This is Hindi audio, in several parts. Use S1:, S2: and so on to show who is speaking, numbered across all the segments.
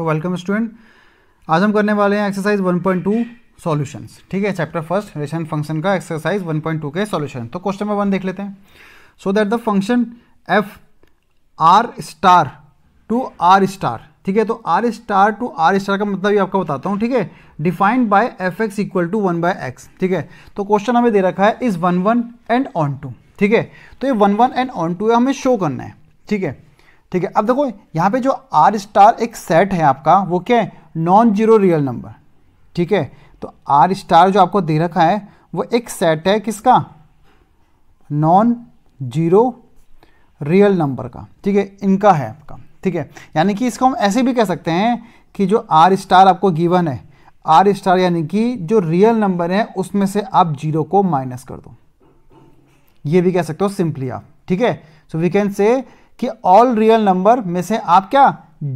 S1: तो वेलकम स्टूडेंट आज हम करने वाले हैं एक्सरसाइज 1.2 पॉइंट सॉल्यूशंस ठीक है चैप्टर फर्स्ट रेशन फंक्शन का एक्सरसाइज 1.2 के सॉल्यूशन तो क्वेश्चन नंबर वन देख लेते हैं so that the function F R star to R star ठीक है तो R star to R star का मतलब ये आपको बताता हूँ ठीक है defined by F x equal to one by X ठीक है तो क्वेश्चन हमें दे रखा है is one one and onto ठीक है तो ये one one and onto हमें शो करना है ठीक है ठीक है अब देखो यहाँ पे जो आर स्टार एक सेट है आपका वो क्या है नॉन जीरो रियल नंबर ठीक है तो आर स्टार जो आपको दे रखा है वो एक सेट है किसका नॉन जीरो रियल नंबर का ठीक है इनका है आपका ठीक है यानी कि इसको हम ऐसे भी कह सकते हैं कि जो आर स्टार आपको गिवन है आर स्टार यानी कि जो रियल नंबर है उसमें से आप जीरो को माइनस कर दो ये भी कह सकते हो सिंपली आप ठीक है सो वी कैन से कि ऑल रियल नंबर में से आप क्या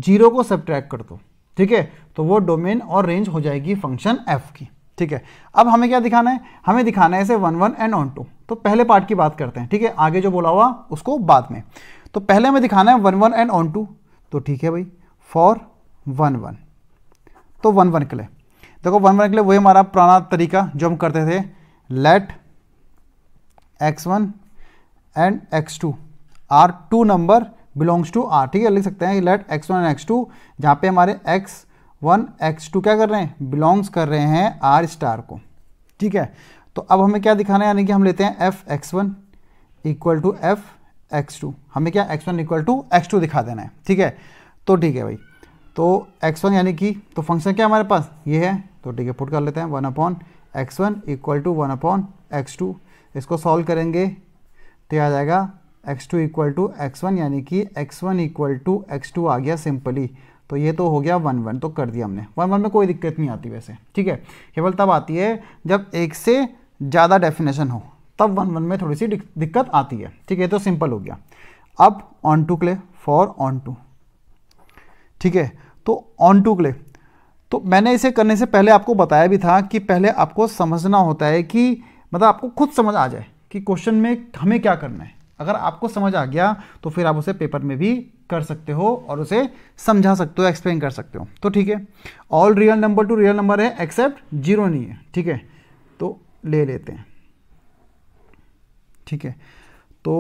S1: जीरो को सब्ट्रैक्ट कर दो ठीक है तो वो डोमेन और रेंज हो जाएगी फंक्शन एफ की ठीक है अब हमें क्या दिखाना है हमें दिखाना है इसे one one and onto तो पहले पार्ट की बात करते हैं ठीक है आगे जो बोला हुआ उसको बाद में तो पहले हमें दिखाना है one one and onto तो ठीक है भाई फॉर वन वन तो वन वन के लिए देखो वन वन के लिए वही हमारा पुराना तरीका जो हम करते थे let x one and x two are two number belongs to R ठीक है लिख सकते हैं let x one and x two जहाँ पे हमारे एक्स वन एक्स टू क्या कर रहे हैं बिलोंग्स कर रहे हैं आर स्टार को ठीक है तो अब हमें क्या दिखाना है यानी कि हम लेते हैं F x one equal to F x two हमें क्या X one equal to x two दिखा देना है ठीक है तो ठीक है भाई तो एक्स वन यानी कि तो फंक्शन क्या हमारे पास ये है तो ठीक है पुट कर लेते हैं one upon X one equal to one upon X two इसको सॉल्व करेंगे तो आ जाएगा X two equal to X one यानी कि x one equal to x two आ गया सिंपली तो ये तो हो गया वन वन तो कर दिया हमने वन वन में कोई दिक्कत नहीं आती वैसे ठीक है केवल तब आती है जब एक से ज़्यादा डेफिनेशन हो तब वन वन में थोड़ी सी दिक्कत आती है ठीक है तो सिंपल हो गया अब ऑन टू क्ले फॉर ऑन टू ठीक है तो ऑन टू क्ले तो मैंने इसे करने से पहले आपको बताया भी था कि पहले आपको समझना होता है कि मतलब आपको खुद समझ आ जाए कि क्वेश्चन में हमें क्या करना है अगर आपको समझ आ गया तो फिर आप उसे पेपर में भी कर सकते हो और उसे समझा सकते हो एक्सप्लेन कर सकते हो तो ठीक है all real number to real number है एक्सेप्ट जीरो नहीं है ठीक है तो ले लेते हैं ठीक है तो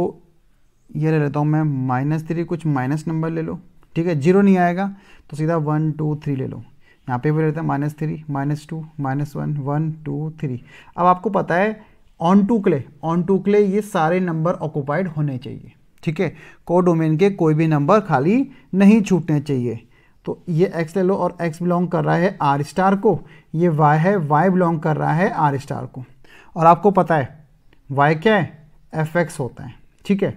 S1: ये ले लेता हूँ मैं माइनस थ्री कुछ माइनस नंबर ले लो ठीक है जीरो नहीं आएगा तो सीधा वन टू थ्री ले लो यहाँ पे भी लेते हैं minus three minus two minus one one two three अब आपको पता है ऑन टू क्ले ऑन टू क्ले ये सारे नंबर ऑक्यूपाइड होने चाहिए ठीक है को डोमेन के कोई भी नंबर खाली नहीं छूटने चाहिए तो ये x ले लो और x बिलोंग कर रहा है आर स्टार को ये y है y बिलोंग कर रहा है आर स्टार को और आपको पता है y क्या है एफ एक्स होता है ठीक है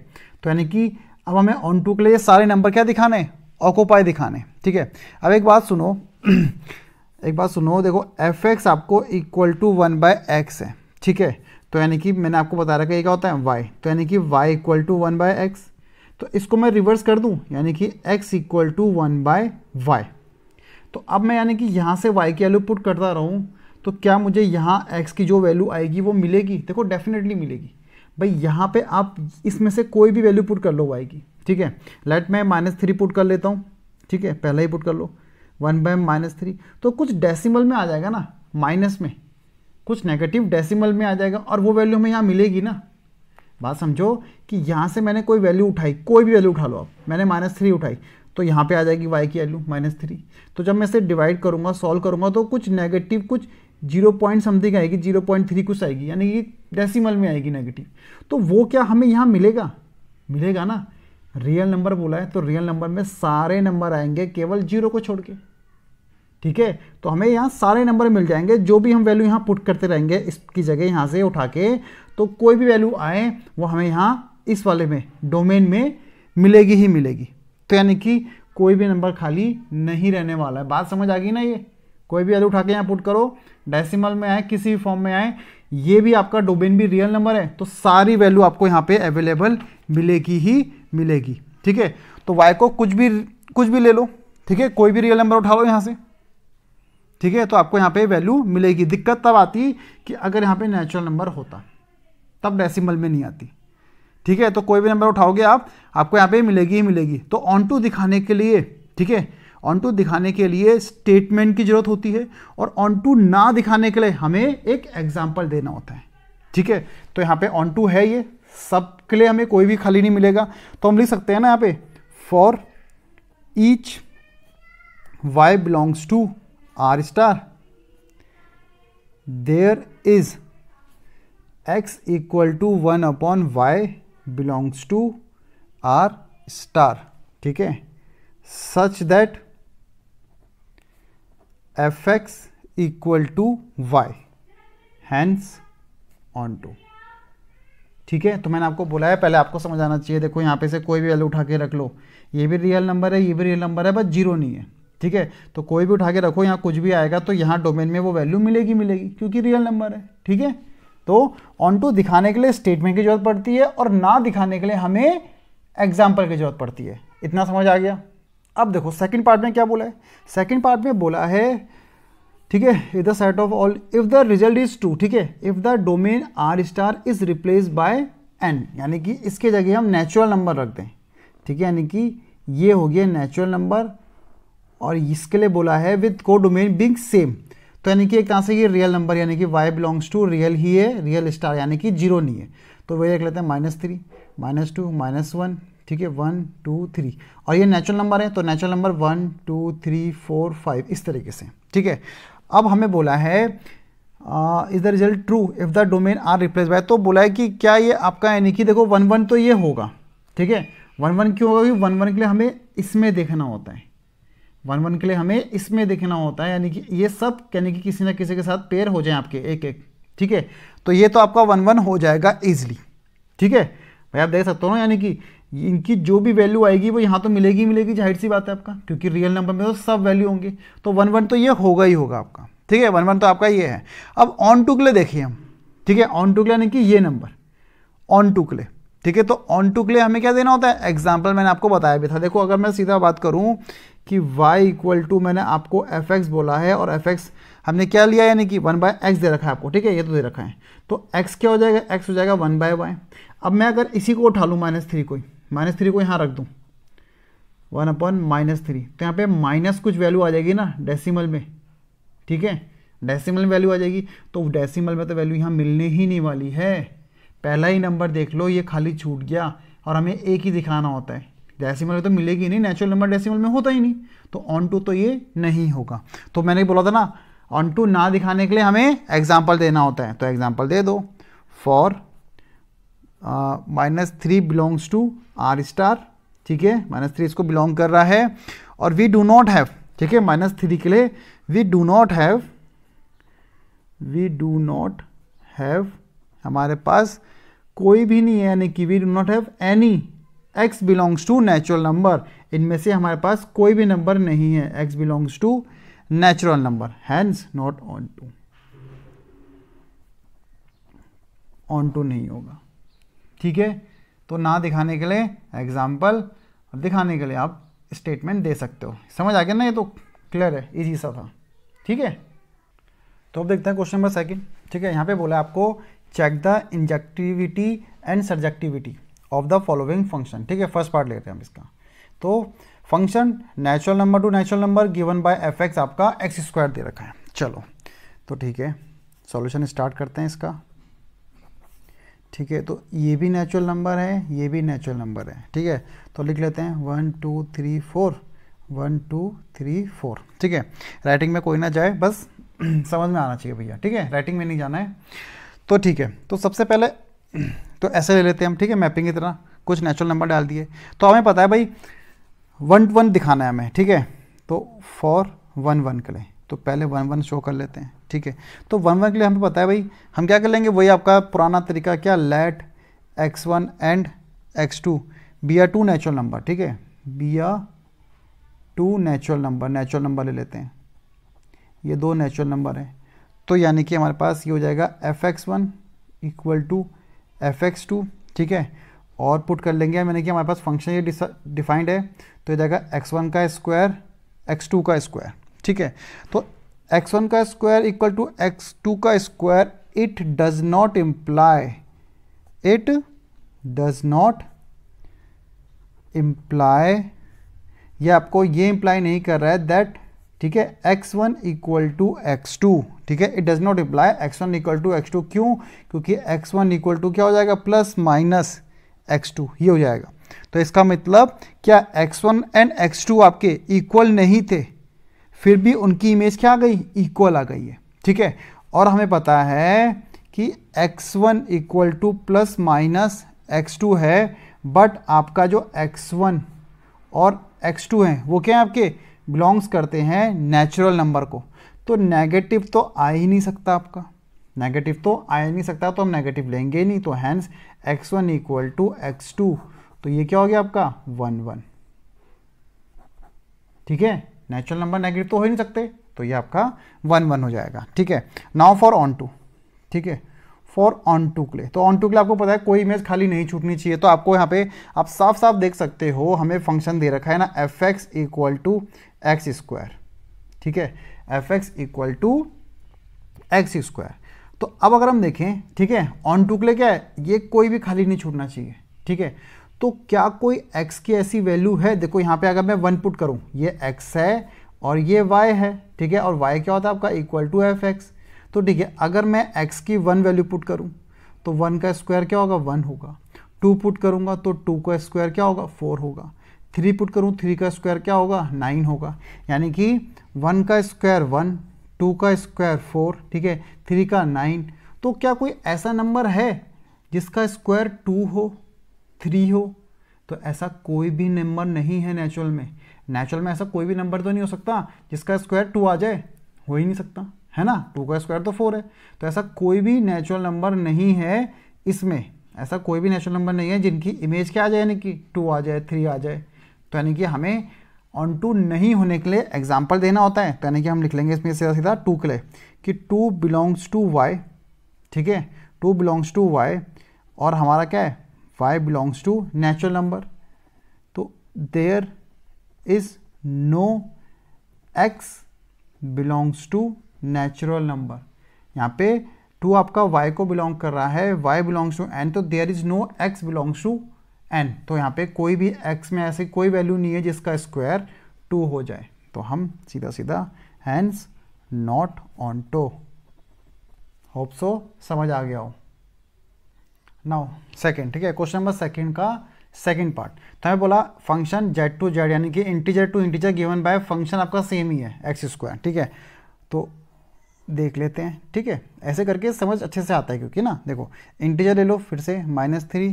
S1: तो यानी कि अब हमें ऑन टू के लिए सारे नंबर क्या दिखाने ऑकोपाई दिखाने ठीक है अब एक बात सुनो एक बात सुनो देखो एफ एक्स आपको equal to one by x है ठीक है तो यानी कि मैंने आपको बता रखा है क्या होता है वाई तो यानी कि y equal to one by x तो इसको मैं रिवर्स कर दूं यानी कि x equal to one by y तो अब मैं यानी कि यहाँ से y की वैल्यू पुट करता रहूँ तो क्या मुझे यहाँ x की जो वैल्यू आएगी वो मिलेगी देखो डेफिनेटली मिलेगी भाई यहाँ पे आप इसमें से कोई भी वैल्यू पुट कर लो y की ठीक है लेट मैं माइनस थ्री पुट कर लेता हूँ ठीक है पहला ही पुट कर लो वन बाय माइनस थ्री तो कुछ डेसिमल में आ जाएगा ना माइनस में कुछ नेगेटिव डेसिमल में आ जाएगा और वो वैल्यू हमें यहाँ मिलेगी ना बात समझो कि यहाँ से मैंने कोई वैल्यू उठाई कोई भी वैल्यू उठा लो आप मैंने माइनस थ्री उठाई तो यहाँ पे आ जाएगी वाई की वैल्यू माइनस थ्री तो जब मैं इसे डिवाइड करूँगा सॉल्व करूँगा तो कुछ नेगेटिव कुछ जीरो पॉइंट समथिंग आएगी जीरो पॉइंट थ्री कुछ आएगी यानी कि डेसीमल में आएगी नेगेटिव तो वो क्या हमें यहाँ मिलेगा मिलेगा ना रियल नंबर बोला है तो रियल नंबर में सारे नंबर आएंगे केवल जीरो को छोड़ के ठीक है तो हमें यहाँ सारे नंबर मिल जाएंगे जो भी हम वैल्यू यहाँ पुट करते रहेंगे इसकी जगह यहाँ से उठा के तो कोई भी वैल्यू आए वो हमें यहाँ इस वाले में डोमेन में मिलेगी ही मिलेगी तो यानी कि कोई भी नंबर खाली नहीं रहने वाला है बात समझ आ गई ना ये कोई भी वैल्यू उठा के यहाँ पुट करो डेसिमल में आए किसी भी फॉर्म में आए ये भी आपका डोमेन भी रियल नंबर है तो सारी वैल्यू आपको यहाँ पे अवेलेबल मिलेगी ही मिलेगी ठीक है तो वाई को कुछ भी कुछ भी ले लो ठीक है कोई भी रियल नंबर उठा लो यहाँ से ठीक है तो आपको यहाँ पे वैल्यू मिलेगी दिक्कत तब आती कि अगर यहाँ पे नेचुरल नंबर होता तब डेसिमल में नहीं आती ठीक है तो कोई भी नंबर उठाओगे आप आपको यहाँ पे मिलेगी ही मिलेगी तो ऑन टू दिखाने के लिए ठीक है ऑन टू दिखाने के लिए स्टेटमेंट की ज़रूरत होती है और ऑन टू ना दिखाने के लिए हमें एक एग्जाम्पल देना होता है ठीक है तो यहाँ पे ऑन टू है ये सब के लिए हमें कोई भी खाली नहीं मिलेगा तो हम लिख सकते हैं ना यहाँ पे for each y belongs to R star there is x equal to one upon y belongs to R star ठीक है such that F x equal to y hence onto ठीक है तो मैंने आपको बोला है पहले आपको समझ आना चाहिए देखो यहाँ पे से कोई भी वैल्यू उठा के रख लो ये भी रियल नंबर है ये भी रियल नंबर है बस जीरो नहीं है ठीक है तो कोई भी उठा के रखो यहाँ कुछ भी आएगा तो यहाँ डोमेन में वो वैल्यू मिलेगी मिलेगी क्योंकि रियल नंबर है ठीक है तो ऑन टू दिखाने के लिए स्टेटमेंट की जरूरत पड़ती है और ना दिखाने के लिए हमें एग्जाम्पल की जरूरत पड़ती है इतना समझ आ गया अब देखो सेकेंड पार्ट में क्या बोला है सेकेंड पार्ट में बोला है ठीक है if the set of all if the result is true ठीक है if the domain R star is replace by N यानी कि इसके जगह हम नेचुरल नंबर रख दें ठीक है यानी कि ये हो गया नेचुरल नंबर और इसके लिए बोला है विथ को डोमेन बिंग सेम तो यानी कि एक तरह से ये रियल नंबर यानी कि वाई बिलोंग्स टू रियल ही है रियल स्टार यानी कि जीरो नहीं है तो वही देख लेते हैं minus three minus two minus one ठीक है वन टू थ्री और ये नेचुरल नंबर है तो natural number one two three four five इस तरीके से ठीक है अब हमें बोला है is the result true if the domain R replace by तो बोला है कि क्या ये आपका यानी कि देखो वन वन तो ये होगा ठीक है वन वन क्यों होगा क्योंकि वन वन के लिए हमें इसमें देखना होता है वन वन के लिए हमें इसमें देखना होता है यानी कि ये सब यानी कि किसी ना किसी के साथ पेयर हो जाए आपके एक एक ठीक है तो ये तो आपका वन वन हो जाएगा ईजिली ठीक है भाई आप देख सकते हो ना यानी कि इनकी जो भी वैल्यू आएगी वो यहाँ तो मिलेगी मिलेगी जाहिर सी बात है आपका क्योंकि रियल नंबर में तो सब वैल्यू होंगे तो वन वन तो ये होगा ही होगा आपका ठीक है वन वन तो आपका ये है अब ऑन टू के लिए देखिए हम ठीक है ऑन टू के यानी कि ये नंबर ऑन टू के लिए ठीक है तो ऑन टू के लिए हमें क्या देना होता है एग्जाम्पल मैंने आपको बताया भी था देखो अगर मैं सीधा बात करूँ कि y इक्वल टू मैंने आपको एफ एक्स बोला है और एफ एक्स हमने क्या लिया यानी कि वन बाय एक्स दे रखा है आपको ठीक है ये तो दे रखा है तो x क्या हो जाएगा x हो जाएगा वन बाय वाई अब मैं अगर इसी को उठा लूँ माइनस थ्री को माइनस थ्री को यहाँ रख दूँ वन अपन माइनस थ्री तो यहाँ पे माइनस कुछ वैल्यू आ जाएगी ना डेसिमल में ठीक है डेसिमल में वैल्यू आ जाएगी तो डेसिमल में तो वैल्यू यहाँ मिलने ही नहीं वाली है पहला ही नंबर देख लो ये खाली छूट गया और हमें एक ही दिखाना होता है डेसिमल में तो मिलेगी नहीं नेचुरल नंबर डेसिमल में होता ही नहीं तो ऑन टू तो ये नहीं होगा तो मैंने बोला था ना ऑन टू ना दिखाने के लिए हमें एग्जाम्पल देना होता है तो एग्जाम्पल दे दो for minus three belongs to R star ठीक है माइनस थ्री इसको बिलोंग कर रहा है और वी डू नॉट हैव ठीक है माइनस थ्री के लिए we do not have we do not have हमारे पास कोई भी नहीं है यानी कि we do not have any x belongs to natural number इनमें से हमारे पास कोई भी नंबर नहीं है x belongs to natural number hence not onto onto नहीं होगा ठीक है तो ना दिखाने के लिए एग्जाम्पल दिखाने के लिए आप स्टेटमेंट दे सकते हो समझ आ गया ना ये तो क्लियर है इजी सा था ठीक है तो अब देखते हैं क्वेश्चन नंबर सेकंड ठीक है यहाँ पे बोला आपको check the injectivity and surjectivity of the following function ठीक है फर्स्ट पार्ट लेते हैं हम इसका तो function natural number to natural number given by F x आपका एक्स स्क्वायर दे रखा है चलो तो ठीक है सॉल्यूशन स्टार्ट करते हैं इसका ठीक है तो ये भी नेचुरल नंबर है ये भी नेचुरल नंबर है ठीक है तो लिख लेते हैं one two three four one two three four ठीक है राइटिंग में कोई ना जाए बस समझ में आना चाहिए भैया ठीक है राइटिंग में नहीं जाना है तो ठीक है तो सबसे पहले तो ऐसे ले लेते हैं हम ठीक है मैपिंग की तरह कुछ नेचुरल नंबर डाल दिए तो हमें पता है भाई वन टू वन दिखाना है हमें ठीक है तो फॉर वन वन के लिए तो पहले वन वन शो कर लेते हैं ठीक है तो वन वन के लिए हमें पता है भाई हम क्या कर लेंगे वही आपका पुराना तरीका क्या let x one and x two be are two natural number ठीक है be are two natural number natural number ले लेते हैं ये दो नेचुरल नंबर हैं तो यानी कि हमारे पास ये हो जाएगा f x one equal to F x two ठीक है और पुट कर लेंगे मैंने कि हमारे पास फंक्शन ये डिफाइंड है तो ये जाएगा एक्स वन का स्क्वायर एक्स टू का स्क्वायर ठीक है तो एक्स वन का square equal to x two का square it does not imply it does not imply ये आपको ये इम्प्लाई नहीं कर रहा है दैट ठीक है x1 one equal to x ठीक है it does not imply x1 one equal to x क्यों क्योंकि x1 वन इक्वल टू क्या हो जाएगा प्लस माइनस x2 ये हो जाएगा तो इसका मतलब क्या x1 एंड x2 आपके इक्वल नहीं थे फिर भी उनकी इमेज क्या आ गई इक्वल आ गई है ठीक है और हमें पता है कि x1 one equal to plus minus x है बट आपका जो x1 और x2 हैं वो क्या है आपके बिलोंग्स करते हैं नेचुरल नंबर को तो नेगेटिव तो आ ही नहीं सकता आपका नेगेटिव तो आ ही नहीं सकता तो हम नेगेटिव लेंगे नहीं तो hence x one equal to x two तो ये क्या हो गया आपका वन वन ठीक है नेचुरल नंबर नेगेटिव तो हो ही नहीं सकते तो ये आपका वन वन हो जाएगा ठीक है नाउ फॉर ऑन टू ठीक है फॉर ऑन टू क्ले तो ऑन टू क्ले आपको पता है कोई इमेज खाली नहीं छूटनी चाहिए तो आपको यहाँ पे आप साफ साफ देख सकते हो हमें फंक्शन दे रखा है ना f x equal to x square ठीक है f x equal to x square तो अब अगर हम देखें ठीक है ऑन टू क्ले क्या है ये कोई भी खाली नहीं छूटना चाहिए ठीक है तो क्या कोई x की ऐसी वैल्यू है देखो यहाँ पे अगर मैं वन पुट करूँ ये x है और ये y है ठीक है और y क्या होता है आपका इक्वल टू एफ एक्स तो ठीक है अगर मैं एक्स की वन वैल्यू पुट करूँ तो वन का स्क्वायर क्या होगा वन होगा टू पुट करूँगा तो टू का स्क्वायर क्या होगा फोर होगा थ्री पुट करूँ थ्री का स्क्वायर क्या होगा नाइन होगा यानी कि वन का स्क्वायर वन टू का स्क्वायर फोर ठीक है थ्री का नाइन तो क्या कोई ऐसा नंबर है जिसका स्क्वायर टू हो थ्री हो तो ऐसा कोई भी नंबर नहीं है नेचुरल में नेचुरल में ऐसा कोई भी नंबर तो नहीं हो सकता जिसका स्क्वायर टू आ जाए हो ही नहीं सकता है ना टू का स्क्वायर तो फोर है तो ऐसा कोई भी नेचुरल नंबर नहीं है इसमें ऐसा कोई भी नेचुरल नंबर नहीं है जिनकी इमेज क्या आ जाए यानी कि टू आ जाए थ्री आ जाए तो यानी कि हमें ऑन टू नहीं होने के लिए एग्जाम्पल देना होता है तो यानी कि हम लिख लेंगे इसमें सीधा सीधा टू के लिए कि टू बिलोंग्स टू वाई ठीक है टू बिलोंग्स टू वाई और हमारा क्या है y belongs to natural number तो there is no x belongs to natural number यहाँ पे टू आपका y को बिलोंग कर रहा है y बिलोंग्स टू n तो there is no x belongs to n तो यहाँ पे कोई भी x में ऐसे कोई वैल्यू नहीं है जिसका स्क्वायर टू हो जाए तो हम सीधा सीधा hence not onto hope so समझ आ गया हो नाउ सेकेंड ठीक है क्वेश्चन नंबर सेकंड का सेकेंड पार्ट तो हमें बोला फंक्शन जेड टू जेड यानी कि integer to integer given by function आपका सेम ही है एक्स स्क्वायर ठीक है तो देख लेते हैं ठीक है ऐसे करके समझ अच्छे से आता है क्योंकि ना देखो इंटीजर ले लो फिर से minus three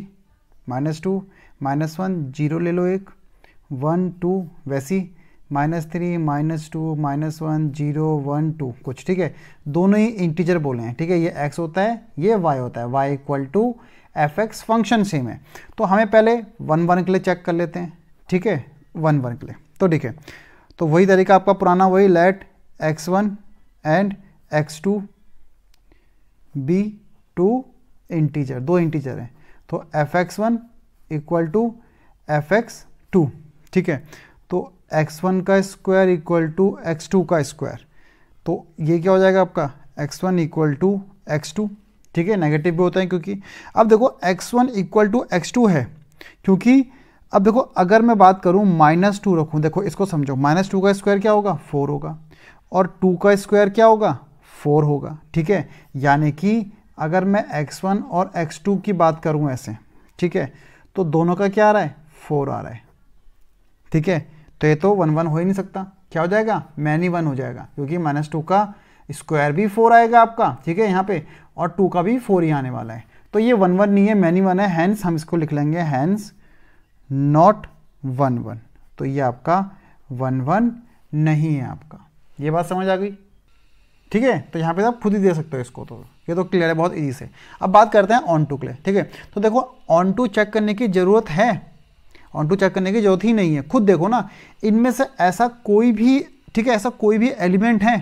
S1: minus two minus one zero ले लो एक वन टू वैसी minus three minus two minus one zero one two कुछ ठीक है दोनों ही इंटीजर बोले हैं ठीक है ये एक्स होता है ये वाई होता है y equal to F x function same है तो हमें पहले वन वन के लिए चेक कर लेते हैं ठीक है वन वन के लिए तो ठीक है तो वही तरीका आपका पुराना वही let x one and x two be two integer दो इंटीजर हैं तो f x one equal to F x two ठीक है तो एक्स वन का square equal to x two का स्क्वायर तो ये क्या हो जाएगा आपका x one equal to x two ठीक है नेगेटिव भी होता है क्योंकि अब देखो x one equal to x two है क्योंकि अब देखो अगर मैं बात करूँ माइनस टू रखूँ देखो इसको समझो माइनस टू का स्क्वायर क्या होगा फोर होगा और टू का स्क्वायर क्या होगा फोर होगा ठीक है यानी कि अगर मैं एक्स वन और एक्स टू की बात करूँ ऐसे ठीक है तो दोनों का क्या आ रहा है फोर आ रहा है ठीक है तो ये तो वन वन हो ही नहीं सकता क्या हो जाएगा मैन ही वन हो जाएगा क्योंकि माइनस टू का स्क्वायर भी फोर आएगा आपका ठीक है यहाँ पे और टू का भी फोर ही आने वाला है तो ये वन वन नहीं है मैनी वन है हैंस हम इसको लिख लेंगे हैंस नॉट वन वन तो ये आपका वन वन नहीं है आपका ये बात समझ आ गई ठीक है तो यहाँ पे आप खुद ही दे सकते हो इसको तो ये तो क्लियर है बहुत ईजी से अब बात करते हैं ऑन टू के लिए ठीक है तो देखो ऑन टू चेक करने की ज़रूरत है ऑन टू चेक करने की ज़रूरत ही नहीं है खुद देखो ना इनमें से ऐसा कोई भी ठीक है ऐसा कोई भी एलिमेंट है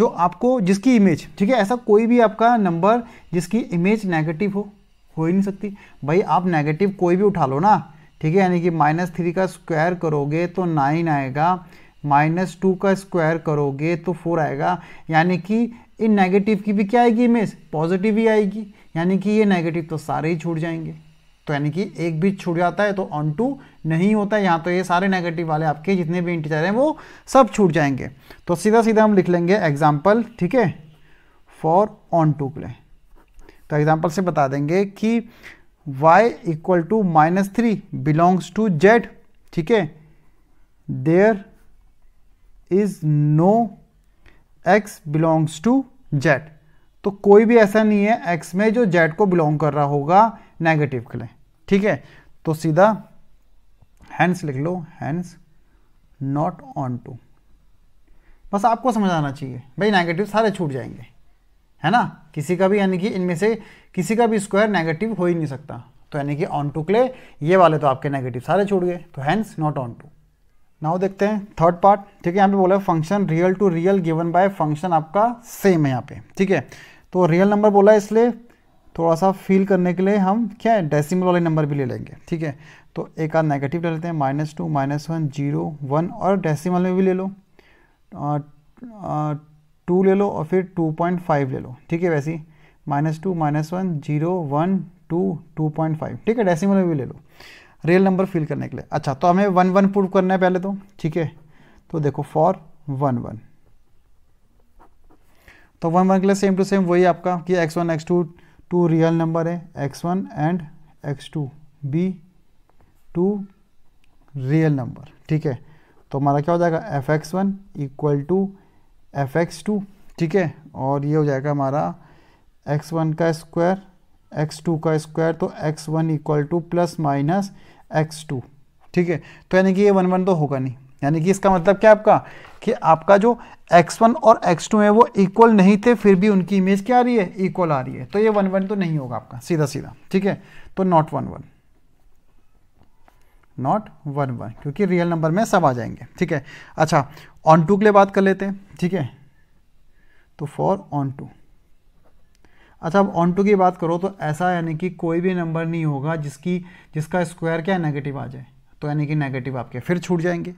S1: जो आपको जिसकी इमेज ठीक है ऐसा कोई भी आपका नंबर जिसकी इमेज नेगेटिव हो हो ही नहीं सकती भाई आप नेगेटिव कोई भी उठा लो ना ठीक है यानी कि माइनस थ्री का स्क्वायर करोगे तो नाइन आएगा माइनस टू का स्क्वायर करोगे तो फोर आएगा यानी कि इन नेगेटिव की भी क्या आएगी इमेज पॉजिटिव ही आएगी यानी कि ये नेगेटिव तो सारे ही छूट जाएंगे तो यानी कि एक भी छूट जाता है तो ऑन टू नहीं होता है यहाँ तो ये सारे नेगेटिव वाले आपके जितने भी इंटीजर हैं वो सब छूट जाएंगे तो सीधा सीधा हम लिख लेंगे एग्जाम्पल ठीक है फॉर ऑन टू के तो एग्जाम्पल से बता देंगे कि y equal to minus three belongs to Z ठीक है there is no x belongs to Z तो कोई भी ऐसा नहीं है एक्स में जो जेड को बिलोंग कर रहा होगा नेगेटिव के लिए ठीक है तो सीधा हैंड्स लिख लो हैंड्स नॉट ऑन टू बस आपको समझ आना चाहिए भाई नेगेटिव सारे छूट जाएंगे है ना किसी का भी यानी कि इनमें से किसी का भी स्क्वायर नेगेटिव हो ही नहीं सकता तो यानी कि ऑन टू के लिए ये वाले तो आपके नेगेटिव सारे छूट गए तो hence not onto now देखते हैं थर्ड पार्ट ठीक है यहाँ पे बोला है function real to real given by function आपका सेम है यहाँ पे ठीक है तो रियल नंबर बोला है इसलिए थोड़ा सा फील करने के लिए हम क्या है डेसिमल वाले नंबर भी ले लेंगे ठीक है तो एक आध नेगेटिव ले लेते हैं minus two minus one zero one और डेसिमल में भी ले लो टू ले लो और फिर टू पॉइंट फाइव ले लो ठीक है वैसे ही minus two minus one zero one two two point five ठीक है डेसिमल में भी ले लो रियल नंबर फिल करने के लिए अच्छा तो हमें वन वन प्रूव करना है पहले तो ठीक है तो देखो फॉर वन वन तो वन वन के लिए सेम टू सेम वही आपका कि x one x two two real number है x one and x two be two real number ठीक है तो हमारा क्या हो जाएगा f x one equal to F x two ठीक है और ये हो जाएगा हमारा एक्स वन का स्क्वायर एक्स टू का स्क्वायर तो x one equal to plus minus x two ठीक है तो यानी कि ये वन वन तो होगा नहीं यानी कि इसका मतलब क्या आपका कि आपका जो x1 और x2 है वो इक्वल नहीं थे फिर भी उनकी इमेज क्या आ रही है इक्वल आ रही है तो ये वन वन तो नहीं होगा आपका सीधा सीधा ठीक है तो not one one not one one क्योंकि रियल नंबर में सब आ जाएंगे ठीक है अच्छा ऑन टू के लिए बात कर लेते हैं ठीक है तो फॉर ऑन टू अच्छा अब ऑन टू की बात करो तो ऐसा यानी कि कोई भी नंबर नहीं होगा जिसकी जिसका स्क्वायर क्या नेगेटिव आ जाए तो यानी कि नेगेटिव आपके फिर छूट जाएंगे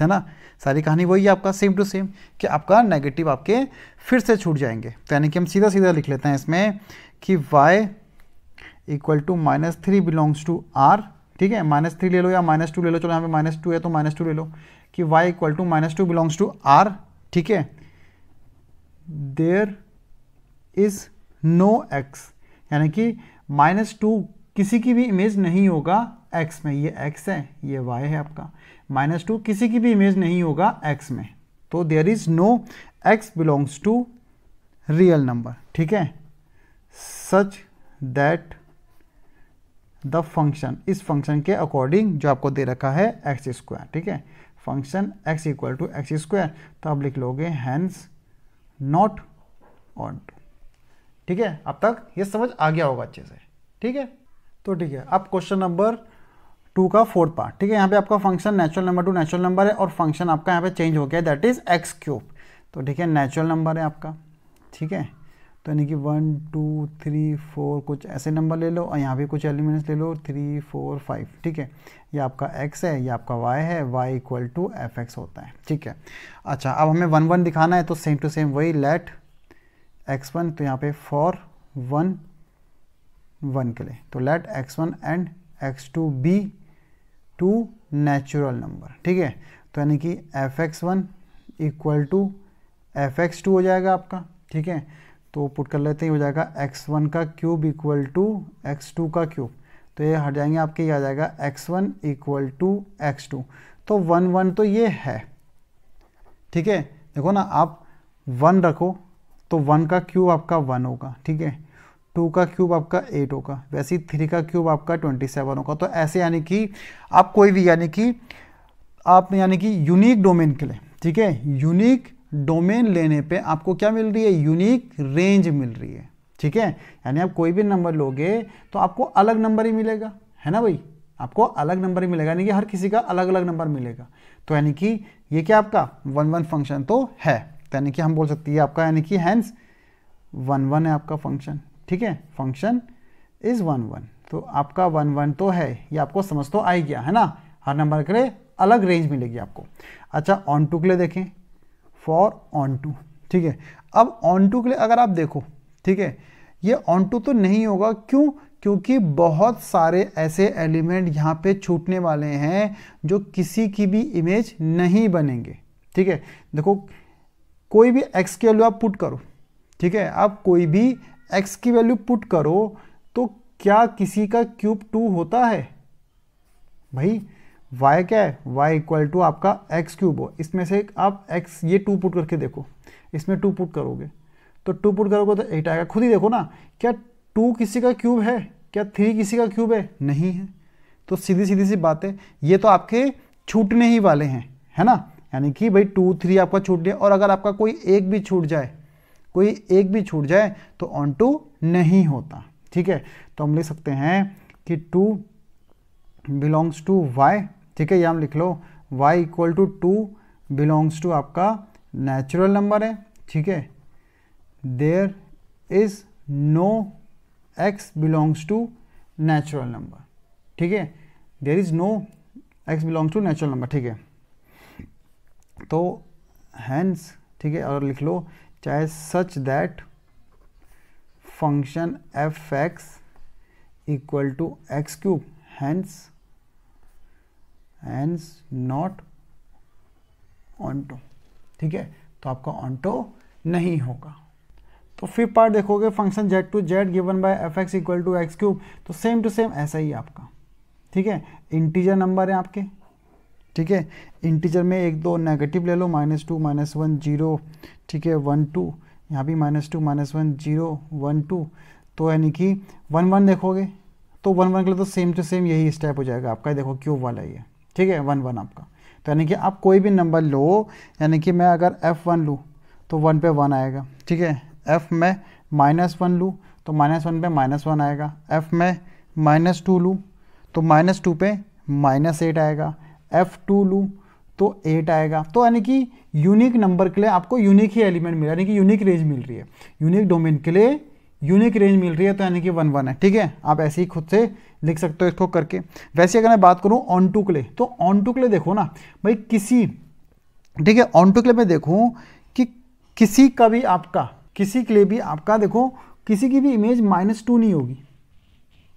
S1: है ना सारी कहानी वही है आपका सेम टू सेम कि आपका नेगेटिव आपके फिर से छूट जाएंगे तो यानी कि हम सीधा सीधा लिख लेते हैं इसमें कि y equal to minus three belongs to R ठीक है माइनस थ्री ले लो या माइनस टू ले लो चलो यहाँ पे माइनस टू है तो माइनस टू ले लो कि y equal to minus two belongs to R ठीक है देयर इज़ नो एक्स यानी कि माइनस टू किसी की भी इमेज नहीं होगा एक्स में ये एक्स है ये वाई है आपका माइनस टू किसी की भी इमेज नहीं होगा एक्स में तो there is no x belongs to real number ठीक है सच दैट द फंक्शन इस फंक्शन के अकॉर्डिंग जो आपको दे रखा है एक्स स्क्वायर ठीक है function x equal to x square तो आप लिख लोगे हैंस नॉट ऑन टू ठीक है अब तक ये समझ आ गया होगा अच्छे से ठीक है तो ठीक है अब क्वेश्चन नंबर टू का फोर्थ पार्ट ठीक है यहाँ पे आपका function natural number to natural number है और फंक्शन आपका यहाँ पे चेंज हो गया दैट इज एक्स क्यूब तो ठीक है नेचुरल नंबर है आपका ठीक है तो यानी कि वन टू थ्री फोर कुछ ऐसे नंबर ले लो और यहाँ भी कुछ एलिमेंट्स ले लो थ्री फोर फाइव ठीक है ये आपका एक्स है ये आपका वाई है y equal to F x होता है ठीक है अच्छा अब हमें वन वन दिखाना है तो सेम टू सेम वही लेट एक्स वन तो यहाँ पे फॉर वन वन के लिए तो let x one and x two be two natural number ठीक है तो यानी कि f x one equal to F x two हो जाएगा आपका ठीक है तो पुट कर लेते हैं हो जाएगा एक्स वन का cube equal to x two का क्यूब तो ये हट जाएंगे आपके ये आ जाएगा x one equal to x two तो वन वन तो ये है ठीक है देखो ना आप वन रखो तो वन का क्यूब आपका वन होगा ठीक है टू का क्यूब आपका एट होगा वैसे थ्री का क्यूब आपका ट्वेंटी सेवन होगा तो ऐसे यानी कि आप कोई भी यानी कि आप यानी कि यूनिक डोमेन के लिए ठीक है यूनिक डोमेन लेने पे आपको क्या मिल रही है यूनिक रेंज मिल रही है ठीक है यानी आप कोई भी नंबर लोगे तो आपको अलग नंबर ही मिलेगा है ना भाई आपको अलग नंबर ही मिलेगा यानी कि हर किसी का अलग अलग नंबर मिलेगा तो यानी कि ये क्या आपका वन वन फंक्शन तो है सकता है यानी कि हम बोल सकते हैं आपका यानी कि हैंस वन वन है आपका फंक्शन ठीक है फंक्शन इज़ वन वन तो आपका वन वन तो है ये आपको समझ तो आ ही गया है ना हर नंबर के लिए अलग रेंज मिलेगी आपको अच्छा ऑन टू के लिए देखें फॉर ऑन टू ठीक है अब ऑन टू के लिए अगर आप देखो ठीक है ये ऑन टू तो नहीं होगा क्यों क्योंकि बहुत सारे ऐसे एलिमेंट यहाँ पे छूटने वाले हैं जो किसी की भी इमेज नहीं बनेंगे ठीक है देखो कोई भी एक्स की वैल्यू आप पुट करो ठीक है आप कोई भी एक्स की वैल्यू पुट करो तो क्या किसी का क्यूब टू होता है भाई y क्या है y इक्वल टू आपका x क्यूब हो इसमें से आप x ये टू पुट करके देखो इसमें टू पुट करोगे तो टू पुट करोगे तो एट आएगा खुद ही देखो ना क्या टू किसी का क्यूब है क्या थ्री किसी का क्यूब है नहीं है तो सीधी सीधी सी बात है ये तो आपके छूटने ही वाले हैं है ना यानी कि भाई टू थ्री आपका छूट गया और अगर आपका कोई एक भी छूट जाए कोई एक भी छूट जाए तो ऑन टू नहीं होता ठीक है तो हम लिख सकते हैं कि टू बिलोंग्स टू वाई ठीक है ये हम लिख लो y equal to two belongs to आपका नेचुरल नंबर है ठीक है there is no x belongs to natural number ठीक है there is no x belongs to natural number ठीक है तो हैंस ठीक है और लिख लो चाहे such that function f x equal to x cube hence hence not onto ठीक है तो आपका ऑनटो नहीं होगा तो फिर पार्ट देखोगे function Z to Z given by F x equal to x cube तो सेम टू सेम ऐसा ही आपका ठीक है इंटीजर नंबर है आपके ठीक है इंटीजर में एक दो नेगेटिव ले लो minus two minus one zero ठीक है वन टू यहाँ भी minus two minus one zero one two तो यानी कि वन वन देखोगे तो वन वन के लिए तो सेम टू सेम यही स्टेप हो जाएगा आपका देखो क्यूब वाला ये ठीक है वन वन आपका तो यानी कि आप कोई भी नंबर लो यानी कि मैं अगर एफ़ वन लूँ तो वन पे वन आएगा ठीक है एफ़ में माइनस वन लूँ तो माइनस वन पे माइनस वन आएगा एफ़ में माइनस टू लूँ तो माइनस टू पे माइनस एट आएगा एफ टू लूँ तो एट आएगा तो यानी कि यूनिक नंबर के लिए आपको यूनिक ही एलिमेंट मिल रहा है यानी कि यूनिक रेंज मिल रही है यूनिक डोमेन के लिए यूनिक रेंज मिल रही है तो यानी कि वन वन है ठीक है आप ऐसे ही खुद से लिख सकते हो इसको करके वैसे अगर मैं बात करूँ ऑन टू के लिए तो ऑन टू के लिए देखो ना भाई किसी ठीक है ऑन टू के लिए मैं देखूँ कि किसी का भी आपका किसी के लिए भी आपका देखो किसी की भी इमेज माइनस टू नहीं होगी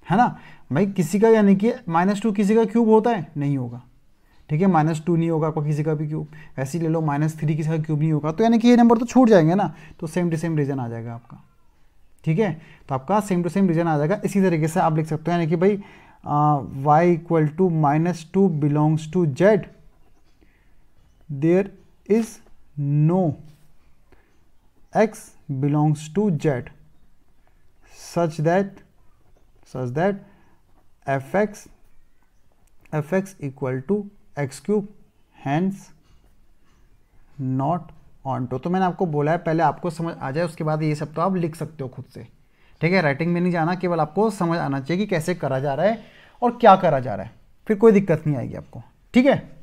S1: है ना भाई किसी का यानी कि माइनस टू किसी का क्यूब होता है नहीं होगा ठीक है माइनस टू नहीं होगा आपका किसी का भी क्यूब ऐसे ही ले लो माइनस थ्री किसी का क्यूब नहीं होगा तो यानी कि ये नंबर तो छूट जाएंगे ना तो सेम टू सेम रीजन आ जाएगा आपका ठीक है तो आपका सेम टू सेम रीजन आ जाएगा इसी तरीके से आप लिख सकते हो यानी कि भाई Y equal to minus two belongs to Z there is no x belongs to Z such that such that F X F x equal to x cube hence not onto तो मैंने आपको बोला है पहले आपको समझ आ जाए उसके बाद ये सब तो आप लिख सकते हो खुद से ठीक है राइटिंग में नहीं जाना केवल आपको समझ आना चाहिए कि कैसे करा जा रहा है और क्या करा जा रहा है फिर कोई दिक्कत नहीं आएगी आपको ठीक है